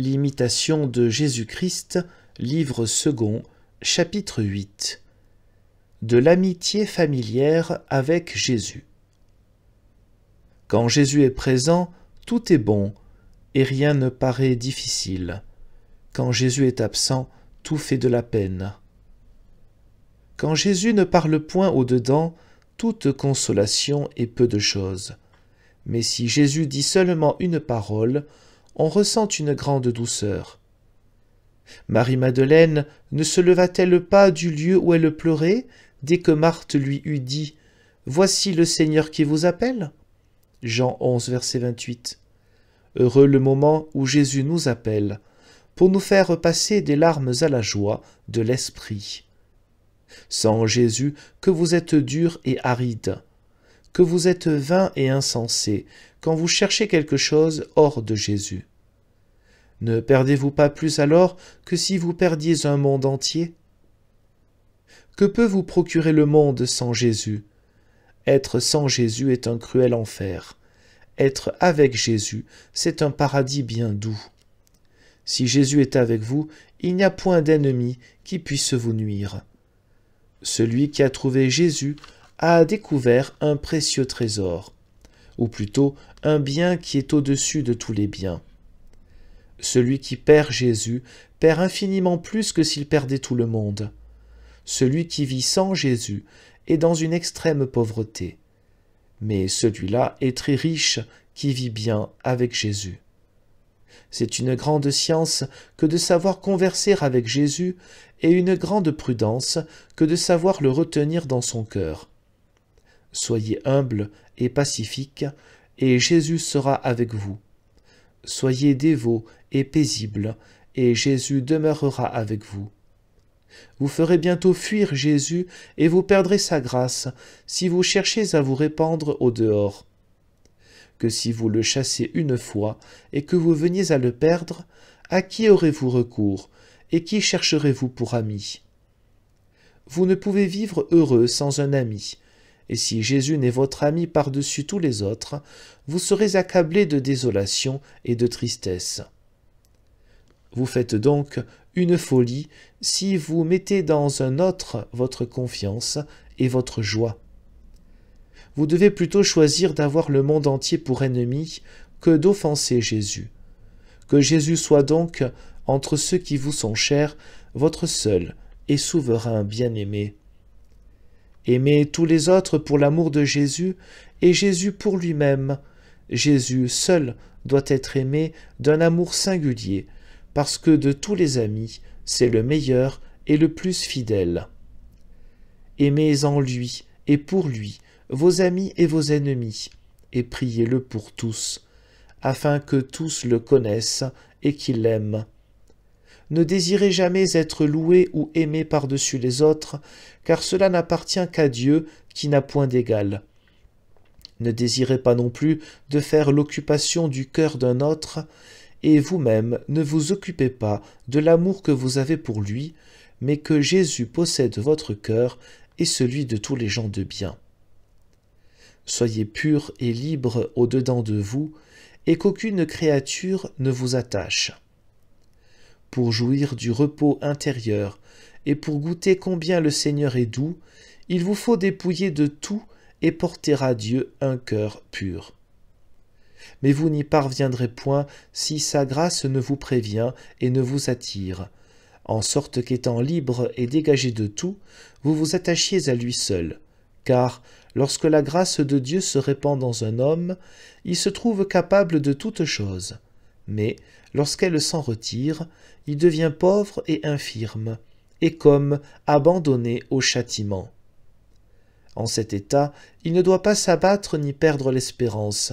L'imitation de Jésus-Christ, livre second, chapitre 8. De l'amitié familière avec Jésus. Quand Jésus est présent, tout est bon et rien ne paraît difficile. Quand Jésus est absent, tout fait de la peine. Quand Jésus ne parle point au-dedans, toute consolation est peu de chose. Mais si Jésus dit seulement une parole, on ressent une grande douceur. Marie-Madeleine ne se leva-t-elle pas du lieu où elle pleurait dès que Marthe lui eut dit Voici le Seigneur qui vous appelle Jean 11, verset 28. Heureux le moment où Jésus nous appelle, pour nous faire passer des larmes à la joie de l'Esprit. Sans Jésus, que vous êtes dur et aride, que vous êtes vain et insensé, quand vous cherchez quelque chose hors de Jésus. Ne perdez-vous pas plus alors que si vous perdiez un monde entier Que peut vous procurer le monde sans Jésus Être sans Jésus est un cruel enfer. Être avec Jésus, c'est un paradis bien doux. Si Jésus est avec vous, il n'y a point d'ennemi qui puisse vous nuire. Celui qui a trouvé Jésus a découvert un précieux trésor, ou plutôt un bien qui est au-dessus de tous les biens. Celui qui perd Jésus perd infiniment plus que s'il perdait tout le monde. Celui qui vit sans Jésus est dans une extrême pauvreté. Mais celui-là est très riche qui vit bien avec Jésus. C'est une grande science que de savoir converser avec Jésus et une grande prudence que de savoir le retenir dans son cœur. Soyez humble et pacifique, et Jésus sera avec vous. Soyez dévots et paisible, et Jésus demeurera avec vous. Vous ferez bientôt fuir Jésus et vous perdrez sa grâce si vous cherchez à vous répandre au dehors. Que si vous le chassez une fois et que vous veniez à le perdre, à qui aurez-vous recours et qui chercherez-vous pour ami Vous ne pouvez vivre heureux sans un ami, et si Jésus n'est votre ami par-dessus tous les autres, vous serez accablé de désolation et de tristesse. Vous faites donc une folie si vous mettez dans un autre votre confiance et votre joie. Vous devez plutôt choisir d'avoir le monde entier pour ennemi que d'offenser Jésus. Que Jésus soit donc, entre ceux qui vous sont chers, votre seul et souverain bien-aimé. Aimez tous les autres pour l'amour de Jésus et Jésus pour lui-même. Jésus seul doit être aimé d'un amour singulier parce que de tous les amis, c'est le meilleur et le plus fidèle. Aimez en lui et pour lui vos amis et vos ennemis, et priez-le pour tous, afin que tous le connaissent et qu'il l'aiment. Ne désirez jamais être loué ou aimé par-dessus les autres, car cela n'appartient qu'à Dieu qui n'a point d'égal. Ne désirez pas non plus de faire l'occupation du cœur d'un autre, et vous-même ne vous occupez pas de l'amour que vous avez pour lui, mais que Jésus possède votre cœur et celui de tous les gens de bien. Soyez pur et libre au-dedans de vous, et qu'aucune créature ne vous attache. Pour jouir du repos intérieur et pour goûter combien le Seigneur est doux, il vous faut dépouiller de tout et porter à Dieu un cœur pur mais vous n'y parviendrez point si sa grâce ne vous prévient et ne vous attire, en sorte qu'étant libre et dégagé de tout, vous vous attachiez à lui seul. Car, lorsque la grâce de Dieu se répand dans un homme, il se trouve capable de toutes choses. Mais, lorsqu'elle s'en retire, il devient pauvre et infirme, et comme abandonné au châtiment. En cet état, il ne doit pas s'abattre ni perdre l'espérance,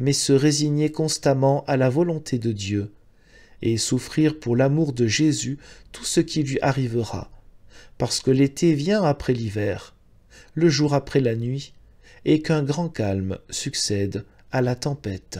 mais se résigner constamment à la volonté de Dieu, et souffrir pour l'amour de Jésus tout ce qui lui arrivera, parce que l'été vient après l'hiver, le jour après la nuit, et qu'un grand calme succède à la tempête.